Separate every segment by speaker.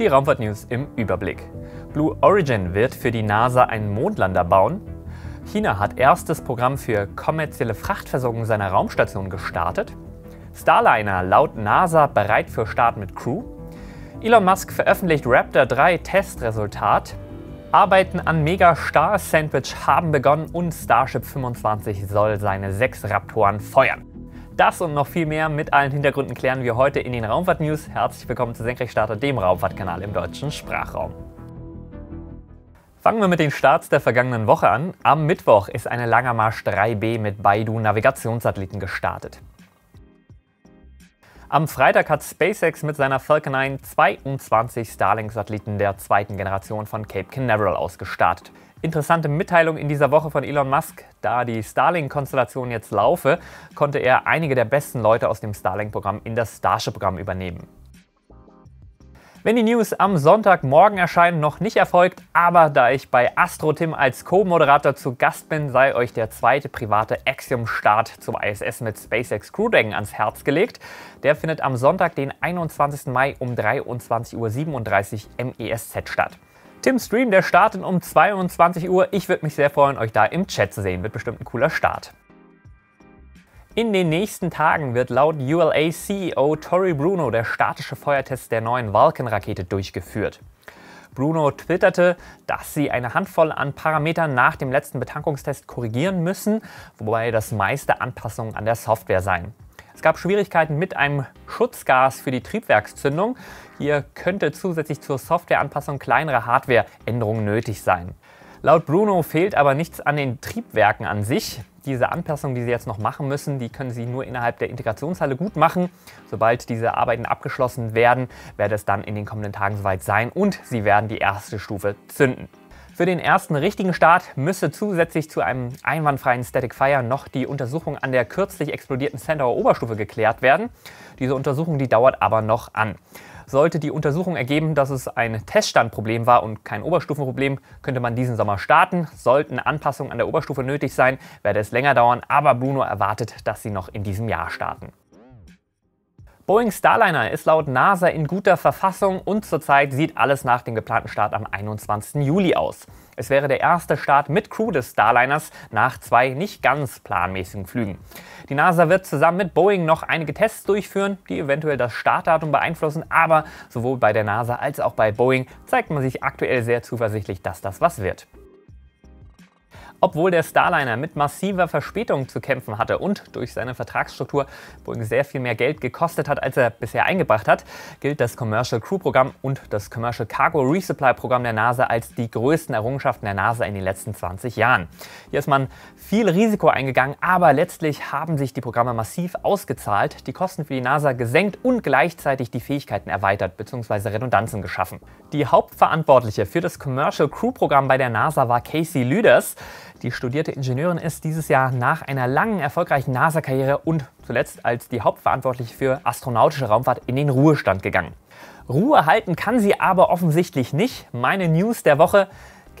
Speaker 1: Die Raumfahrt-News im Überblick. Blue Origin wird für die NASA einen Mondlander bauen. China hat erstes Programm für kommerzielle Frachtversorgung seiner Raumstation gestartet. Starliner laut NASA bereit für Start mit Crew. Elon Musk veröffentlicht Raptor 3 Testresultat. Arbeiten an Mega Star Sandwich haben begonnen und Starship 25 soll seine sechs Raptoren feuern. Das und noch viel mehr mit allen Hintergründen klären wir heute in den Raumfahrt-News. Herzlich willkommen zu Senkrechtstarter, dem Raumfahrtkanal im deutschen Sprachraum. Fangen wir mit den Starts der vergangenen Woche an. Am Mittwoch ist eine Langermarsch 3B mit Baidu Navigationssatelliten gestartet. Am Freitag hat SpaceX mit seiner Falcon 9 22 Starlink-Satelliten der zweiten Generation von Cape Canaveral ausgestartet. Interessante Mitteilung in dieser Woche von Elon Musk. Da die Starlink-Konstellation jetzt laufe, konnte er einige der besten Leute aus dem Starlink-Programm in das Starship-Programm übernehmen. Wenn die News am Sonntagmorgen erscheinen, noch nicht erfolgt, aber da ich bei AstroTim als Co-Moderator zu Gast bin, sei euch der zweite private Axiom-Start zum ISS mit SpaceX Crew Dragon ans Herz gelegt. Der findet am Sonntag, den 21. Mai um 23.37 Uhr MESZ statt. Tims Stream. Der startet um 22 Uhr. Ich würde mich sehr freuen, euch da im Chat zu sehen. Wird bestimmt ein cooler Start. In den nächsten Tagen wird laut ULA-CEO Tori Bruno der statische Feuertest der neuen Vulcan-Rakete durchgeführt. Bruno twitterte, dass sie eine Handvoll an Parametern nach dem letzten Betankungstest korrigieren müssen, wobei das meiste Anpassungen an der Software seien. Es gab Schwierigkeiten mit einem Schutzgas für die Triebwerkszündung. Hier könnte zusätzlich zur Softwareanpassung kleinere Hardwareänderungen nötig sein. Laut Bruno fehlt aber nichts an den Triebwerken an sich. Diese Anpassungen, die Sie jetzt noch machen müssen, die können Sie nur innerhalb der Integrationshalle gut machen. Sobald diese Arbeiten abgeschlossen werden, wird es dann in den kommenden Tagen soweit sein und Sie werden die erste Stufe zünden. Für den ersten richtigen Start müsse zusätzlich zu einem einwandfreien Static Fire noch die Untersuchung an der kürzlich explodierten Sandauer Oberstufe geklärt werden. Diese Untersuchung, die dauert aber noch an. Sollte die Untersuchung ergeben, dass es ein Teststandproblem war und kein Oberstufenproblem, könnte man diesen Sommer starten. Sollten Anpassungen an der Oberstufe nötig sein, werde es länger dauern, aber Bruno erwartet, dass sie noch in diesem Jahr starten. Boeing Starliner ist laut NASA in guter Verfassung und zurzeit sieht alles nach dem geplanten Start am 21. Juli aus. Es wäre der erste Start mit Crew des Starliners nach zwei nicht ganz planmäßigen Flügen. Die NASA wird zusammen mit Boeing noch einige Tests durchführen, die eventuell das Startdatum beeinflussen, aber sowohl bei der NASA als auch bei Boeing zeigt man sich aktuell sehr zuversichtlich, dass das was wird. Obwohl der Starliner mit massiver Verspätung zu kämpfen hatte und durch seine Vertragsstruktur Boeing sehr viel mehr Geld gekostet hat, als er bisher eingebracht hat, gilt das Commercial Crew Programm und das Commercial Cargo Resupply Programm der NASA als die größten Errungenschaften der NASA in den letzten 20 Jahren. Hier ist man viel Risiko eingegangen, aber letztlich haben sich die Programme massiv ausgezahlt, die Kosten für die NASA gesenkt und gleichzeitig die Fähigkeiten erweitert bzw. Redundanzen geschaffen. Die Hauptverantwortliche für das Commercial Crew Programm bei der NASA war Casey Lüders. Die studierte Ingenieurin ist dieses Jahr nach einer langen, erfolgreichen NASA-Karriere und zuletzt als die Hauptverantwortliche für astronautische Raumfahrt in den Ruhestand gegangen. Ruhe halten kann sie aber offensichtlich nicht. Meine News der Woche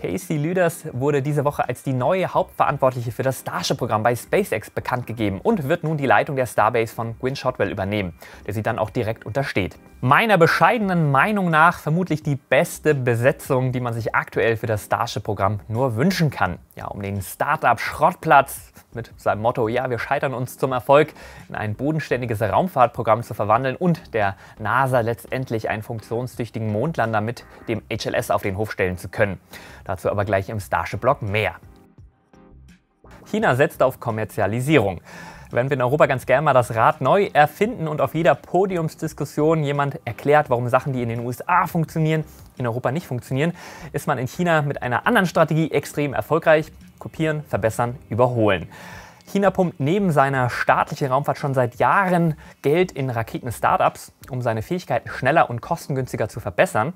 Speaker 1: Casey Lüders wurde diese Woche als die neue Hauptverantwortliche für das Starship-Programm bei SpaceX bekannt gegeben und wird nun die Leitung der Starbase von Gwynne Shotwell übernehmen, der sie dann auch direkt untersteht. Meiner bescheidenen Meinung nach vermutlich die beste Besetzung, die man sich aktuell für das Starship-Programm nur wünschen kann. Ja, um den Startup-Schrottplatz mit seinem Motto, ja, wir scheitern uns zum Erfolg, in ein bodenständiges Raumfahrtprogramm zu verwandeln und der NASA letztendlich einen funktionstüchtigen Mondlander mit dem HLS auf den Hof stellen zu können. Dazu aber gleich im Starship-Blog mehr. China setzt auf Kommerzialisierung wenn wir in Europa ganz gerne mal das Rad neu erfinden und auf jeder Podiumsdiskussion jemand erklärt, warum Sachen, die in den USA funktionieren, in Europa nicht funktionieren, ist man in China mit einer anderen Strategie extrem erfolgreich. Kopieren, verbessern, überholen. China pumpt neben seiner staatlichen Raumfahrt schon seit Jahren Geld in Raketen-Startups, um seine Fähigkeiten schneller und kostengünstiger zu verbessern.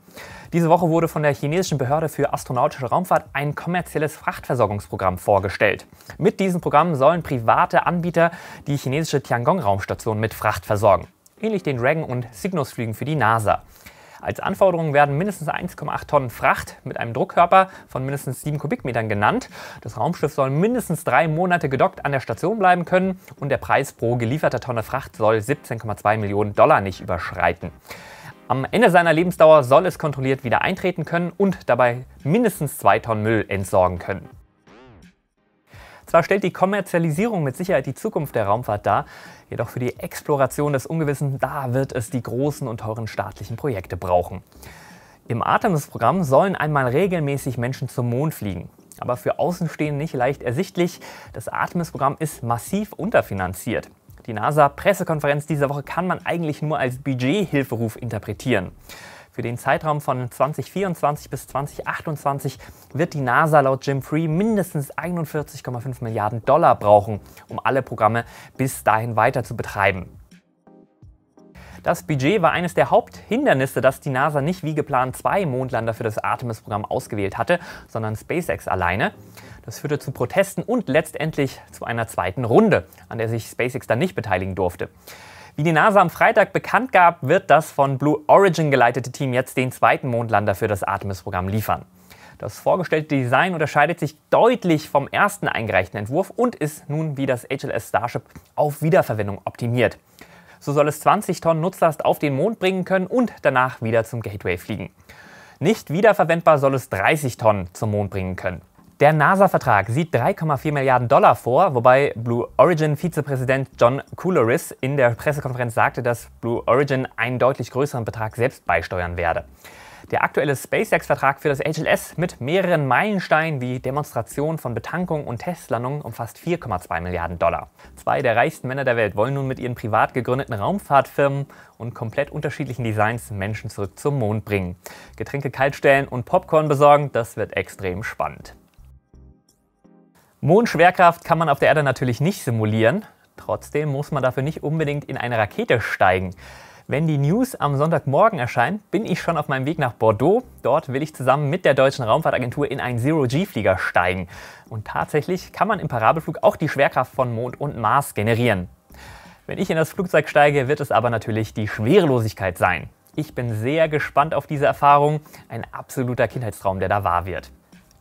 Speaker 1: Diese Woche wurde von der chinesischen Behörde für astronautische Raumfahrt ein kommerzielles Frachtversorgungsprogramm vorgestellt. Mit diesem Programm sollen private Anbieter die chinesische Tiangong-Raumstation mit Fracht versorgen, ähnlich den Dragon- und Cygnus-Flügen für die NASA. Als Anforderungen werden mindestens 1,8 Tonnen Fracht mit einem Druckkörper von mindestens 7 Kubikmetern genannt. Das Raumschiff soll mindestens drei Monate gedockt an der Station bleiben können und der Preis pro gelieferter Tonne Fracht soll 17,2 Millionen Dollar nicht überschreiten. Am Ende seiner Lebensdauer soll es kontrolliert wieder eintreten können und dabei mindestens 2 Tonnen Müll entsorgen können. Zwar stellt die Kommerzialisierung mit Sicherheit die Zukunft der Raumfahrt dar, jedoch für die Exploration des Ungewissen, da wird es die großen und teuren staatlichen Projekte brauchen. Im Artemis-Programm sollen einmal regelmäßig Menschen zum Mond fliegen. Aber für Außenstehende nicht leicht ersichtlich, das Artemis-Programm ist massiv unterfinanziert. Die NASA-Pressekonferenz dieser Woche kann man eigentlich nur als Budgethilferuf interpretieren. Für den Zeitraum von 2024 bis 2028 wird die NASA laut Jim Free mindestens 41,5 Milliarden Dollar brauchen, um alle Programme bis dahin weiter zu betreiben. Das Budget war eines der Haupthindernisse, dass die NASA nicht wie geplant zwei Mondlander für das Artemis-Programm ausgewählt hatte, sondern SpaceX alleine. Das führte zu Protesten und letztendlich zu einer zweiten Runde, an der sich SpaceX dann nicht beteiligen durfte. Wie die NASA am Freitag bekannt gab, wird das von Blue Origin geleitete Team jetzt den zweiten Mondlander für das Artemis-Programm liefern. Das vorgestellte Design unterscheidet sich deutlich vom ersten eingereichten Entwurf und ist nun wie das HLS Starship auf Wiederverwendung optimiert. So soll es 20 Tonnen Nutzlast auf den Mond bringen können und danach wieder zum Gateway fliegen. Nicht wiederverwendbar soll es 30 Tonnen zum Mond bringen können. Der NASA-Vertrag sieht 3,4 Milliarden Dollar vor, wobei Blue Origin-Vizepräsident John Coularis in der Pressekonferenz sagte, dass Blue Origin einen deutlich größeren Betrag selbst beisteuern werde. Der aktuelle SpaceX-Vertrag für das HLS mit mehreren Meilensteinen wie Demonstration von Betankung und Testlandungen umfasst 4,2 Milliarden Dollar. Zwei der reichsten Männer der Welt wollen nun mit ihren privat gegründeten Raumfahrtfirmen und komplett unterschiedlichen Designs Menschen zurück zum Mond bringen. Getränke kaltstellen und Popcorn besorgen, das wird extrem spannend. Mondschwerkraft kann man auf der Erde natürlich nicht simulieren. Trotzdem muss man dafür nicht unbedingt in eine Rakete steigen. Wenn die News am Sonntagmorgen erscheint, bin ich schon auf meinem Weg nach Bordeaux. Dort will ich zusammen mit der deutschen Raumfahrtagentur in einen Zero-G-Flieger steigen. Und tatsächlich kann man im Parabelflug auch die Schwerkraft von Mond und Mars generieren. Wenn ich in das Flugzeug steige, wird es aber natürlich die Schwerelosigkeit sein. Ich bin sehr gespannt auf diese Erfahrung. Ein absoluter Kindheitstraum, der da wahr wird.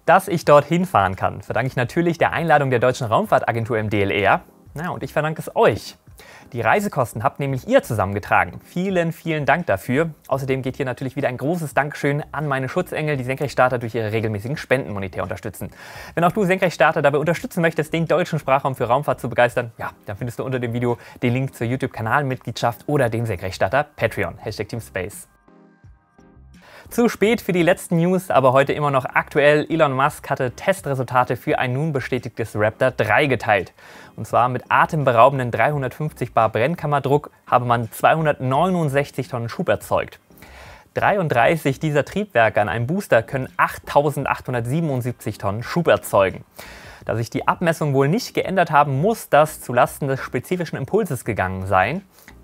Speaker 1: Dass ich dorthin fahren kann, verdanke ich natürlich der Einladung der Deutschen Raumfahrtagentur im DLR. E Na, und ich verdanke es euch. Die Reisekosten habt nämlich ihr zusammengetragen. Vielen, vielen Dank dafür. Außerdem geht hier natürlich wieder ein großes Dankeschön an meine Schutzengel, die Senkrechtstarter durch ihre regelmäßigen Spenden monetär unterstützen. Wenn auch du Senkrechtstarter dabei unterstützen möchtest, den deutschen Sprachraum für Raumfahrt zu begeistern, ja, dann findest du unter dem Video den Link zur YouTube-Kanalmitgliedschaft oder dem Senkrechtstarter Patreon. Hashtag Team Space. Zu spät für die letzten News, aber heute immer noch aktuell. Elon Musk hatte Testresultate für ein nun bestätigtes Raptor 3 geteilt. Und zwar mit atemberaubenden 350 Bar Brennkammerdruck habe man 269 Tonnen Schub erzeugt. 33 dieser Triebwerke an einem Booster können 8877 Tonnen Schub erzeugen. Da sich die Abmessung wohl nicht geändert haben, muss das zulasten des spezifischen Impulses gegangen sein.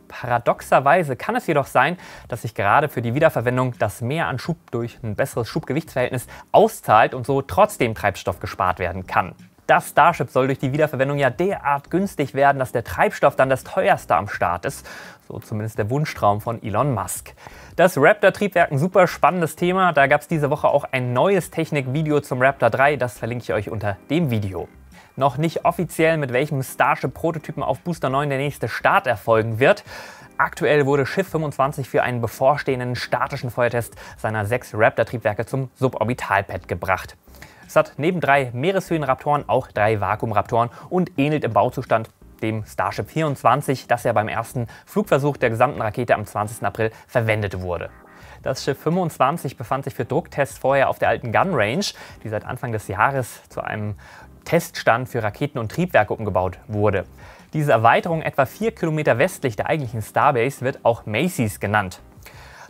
Speaker 1: Paradoxerweise kann es jedoch sein, dass sich gerade für die Wiederverwendung das Mehr an Schub durch ein besseres Schubgewichtsverhältnis auszahlt und so trotzdem Treibstoff gespart werden kann. Das Starship soll durch die Wiederverwendung ja derart günstig werden, dass der Treibstoff dann das teuerste am Start ist. So zumindest der Wunschtraum von Elon Musk. Das Raptor-Triebwerk, ein super spannendes Thema. Da gab es diese Woche auch ein neues Technik-Video zum Raptor 3. Das verlinke ich euch unter dem Video noch nicht offiziell, mit welchem Starship-Prototypen auf Booster 9 der nächste Start erfolgen wird. Aktuell wurde Schiff 25 für einen bevorstehenden statischen Feuertest seiner sechs Raptor-Triebwerke zum Suborbitalpad gebracht. Es hat neben drei Meereshöhenraptoren auch drei Vakuumraptoren und ähnelt im Bauzustand dem Starship 24, das ja beim ersten Flugversuch der gesamten Rakete am 20. April verwendet wurde. Das Schiff 25 befand sich für Drucktests vorher auf der alten Gun Range, die seit Anfang des Jahres zu einem Teststand für Raketen und Triebwerke umgebaut wurde. Diese Erweiterung etwa vier Kilometer westlich der eigentlichen Starbase wird auch Macy's genannt.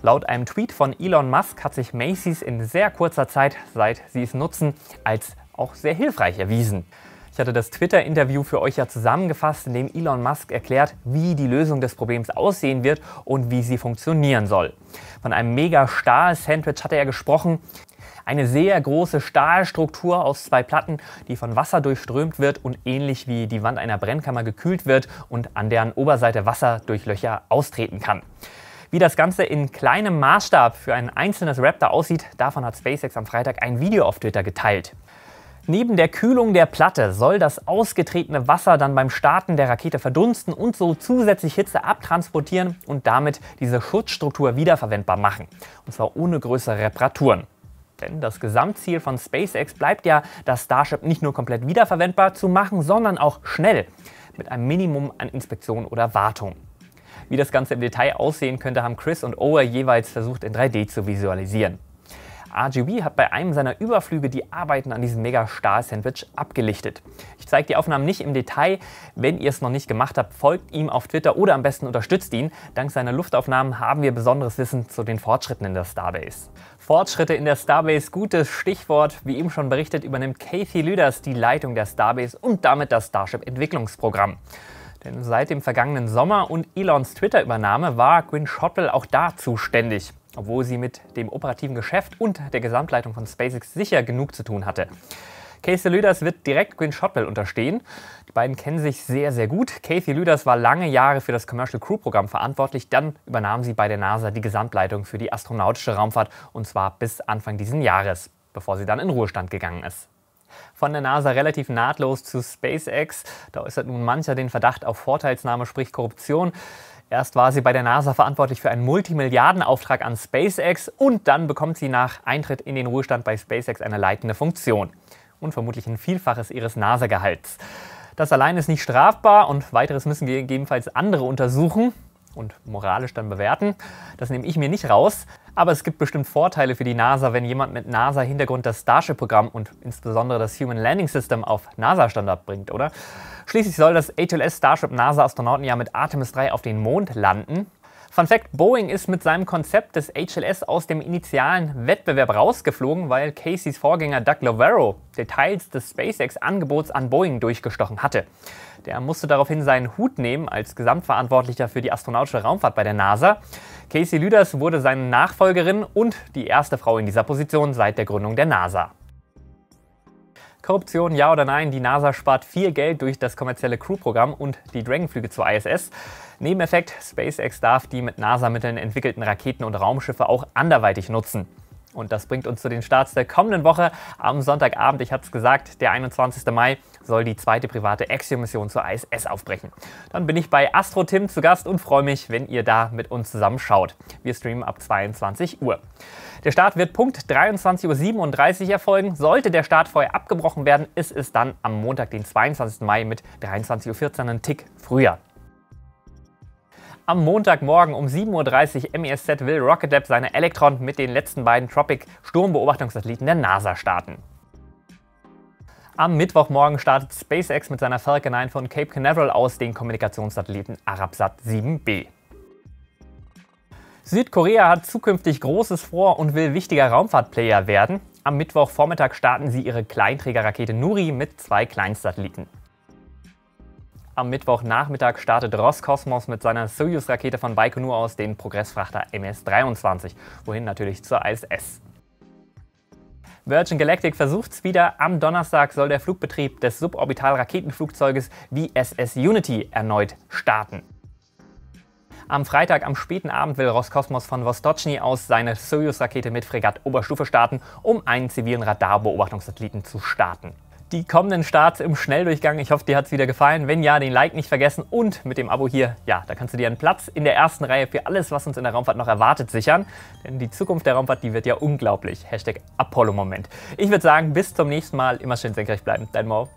Speaker 1: Laut einem Tweet von Elon Musk hat sich Macy's in sehr kurzer Zeit, seit sie es nutzen, als auch sehr hilfreich erwiesen. Ich hatte das Twitter-Interview für euch ja zusammengefasst, in dem Elon Musk erklärt, wie die Lösung des Problems aussehen wird und wie sie funktionieren soll. Von einem mega Stahl-Sandwich hatte er gesprochen. Eine sehr große Stahlstruktur aus zwei Platten, die von Wasser durchströmt wird und ähnlich wie die Wand einer Brennkammer gekühlt wird und an deren Oberseite Wasser durch Löcher austreten kann. Wie das Ganze in kleinem Maßstab für ein einzelnes Raptor aussieht, davon hat SpaceX am Freitag ein Video auf Twitter geteilt. Neben der Kühlung der Platte soll das ausgetretene Wasser dann beim Starten der Rakete verdunsten und so zusätzlich Hitze abtransportieren und damit diese Schutzstruktur wiederverwendbar machen. Und zwar ohne größere Reparaturen. Denn das Gesamtziel von SpaceX bleibt ja, das Starship nicht nur komplett wiederverwendbar zu machen, sondern auch schnell, mit einem Minimum an Inspektion oder Wartung. Wie das Ganze im Detail aussehen könnte, haben Chris und Owe jeweils versucht in 3D zu visualisieren. RGB hat bei einem seiner Überflüge die Arbeiten an diesem Mega-Star-Sandwich abgelichtet. Ich zeige die Aufnahmen nicht im Detail. Wenn ihr es noch nicht gemacht habt, folgt ihm auf Twitter oder am besten unterstützt ihn. Dank seiner Luftaufnahmen haben wir besonderes Wissen zu den Fortschritten in der Starbase. Fortschritte in der Starbase, gutes Stichwort. Wie eben schon berichtet, übernimmt Kathy Lüders die Leitung der Starbase und damit das Starship-Entwicklungsprogramm. Denn seit dem vergangenen Sommer und Elons Twitter-Übernahme war Gwyn Schottel auch da zuständig, obwohl sie mit dem operativen Geschäft und der Gesamtleitung von SpaceX sicher genug zu tun hatte. Casey Lüders wird direkt Gwyn Shotwell unterstehen. Die beiden kennen sich sehr, sehr gut. Casey Lüders war lange Jahre für das Commercial Crew Programm verantwortlich. Dann übernahm sie bei der NASA die Gesamtleitung für die astronautische Raumfahrt und zwar bis Anfang dieses Jahres, bevor sie dann in Ruhestand gegangen ist. Von der NASA relativ nahtlos zu SpaceX. Da äußert nun mancher den Verdacht auf Vorteilsnahme, sprich Korruption. Erst war sie bei der NASA verantwortlich für einen Multimilliardenauftrag an SpaceX und dann bekommt sie nach Eintritt in den Ruhestand bei SpaceX eine leitende Funktion und vermutlich ein Vielfaches ihres NASA-Gehalts. Das allein ist nicht strafbar und weiteres müssen gegebenenfalls andere untersuchen und moralisch dann bewerten. Das nehme ich mir nicht raus. Aber es gibt bestimmt Vorteile für die NASA, wenn jemand mit NASA-Hintergrund das Starship-Programm und insbesondere das Human Landing System auf NASA-Standard bringt, oder? Schließlich soll das HLS Starship nasa astronauten ja mit Artemis 3 auf den Mond landen. Fun Fact, Boeing ist mit seinem Konzept des HLS aus dem initialen Wettbewerb rausgeflogen, weil Caseys Vorgänger Doug Lovero Details des SpaceX-Angebots an Boeing durchgestochen hatte. Der musste daraufhin seinen Hut nehmen als Gesamtverantwortlicher für die astronautische Raumfahrt bei der NASA. Casey Lüders wurde seine Nachfolgerin und die erste Frau in dieser Position seit der Gründung der NASA. Korruption ja oder nein? Die NASA spart viel Geld durch das kommerzielle Crew-Programm und die Dragon-Flüge zur ISS. Nebeneffekt, SpaceX darf die mit NASA-Mitteln entwickelten Raketen und Raumschiffe auch anderweitig nutzen. Und das bringt uns zu den Starts der kommenden Woche. Am Sonntagabend, ich hatte es gesagt, der 21. Mai, soll die zweite private Axiom-Mission zur ISS aufbrechen. Dann bin ich bei Astro Tim zu Gast und freue mich, wenn ihr da mit uns zusammen schaut. Wir streamen ab 22 Uhr. Der Start wird Punkt 23.37 Uhr erfolgen. Sollte der Start vorher abgebrochen werden, ist es dann am Montag, den 22. Mai mit 23.14 Uhr einen Tick früher. Am Montagmorgen um 7.30 Uhr MESZ will Rocket Lab seine Electron mit den letzten beiden Tropic-Sturmbeobachtungssatelliten der NASA starten. Am Mittwochmorgen startet SpaceX mit seiner Falcon 9 von Cape Canaveral aus den Kommunikationssatelliten Arabsat 7b. Südkorea hat zukünftig Großes vor und will wichtiger Raumfahrtplayer werden. Am Mittwochvormittag starten sie ihre Kleinträgerrakete Nuri mit zwei Kleinstsatelliten. Am Mittwochnachmittag startet Roskosmos mit seiner Soyuz-Rakete von Baikonur aus den Progressfrachter MS-23, wohin natürlich zur ISS. Virgin Galactic versucht's wieder. Am Donnerstag soll der Flugbetrieb des Suborbital-Raketenflugzeuges VSS Unity erneut starten. Am Freitag am späten Abend will Roskosmos von Vostochny aus seine Soyuz-Rakete mit Fregat Oberstufe starten, um einen zivilen Radarbeobachtungssatelliten zu starten die kommenden Starts im Schnelldurchgang. Ich hoffe, dir hat es wieder gefallen. Wenn ja, den Like nicht vergessen und mit dem Abo hier, ja, da kannst du dir einen Platz in der ersten Reihe für alles, was uns in der Raumfahrt noch erwartet, sichern. Denn die Zukunft der Raumfahrt, die wird ja unglaublich. Hashtag Apollo-Moment. Ich würde sagen, bis zum nächsten Mal. Immer schön senkrecht bleiben. Dein Mo.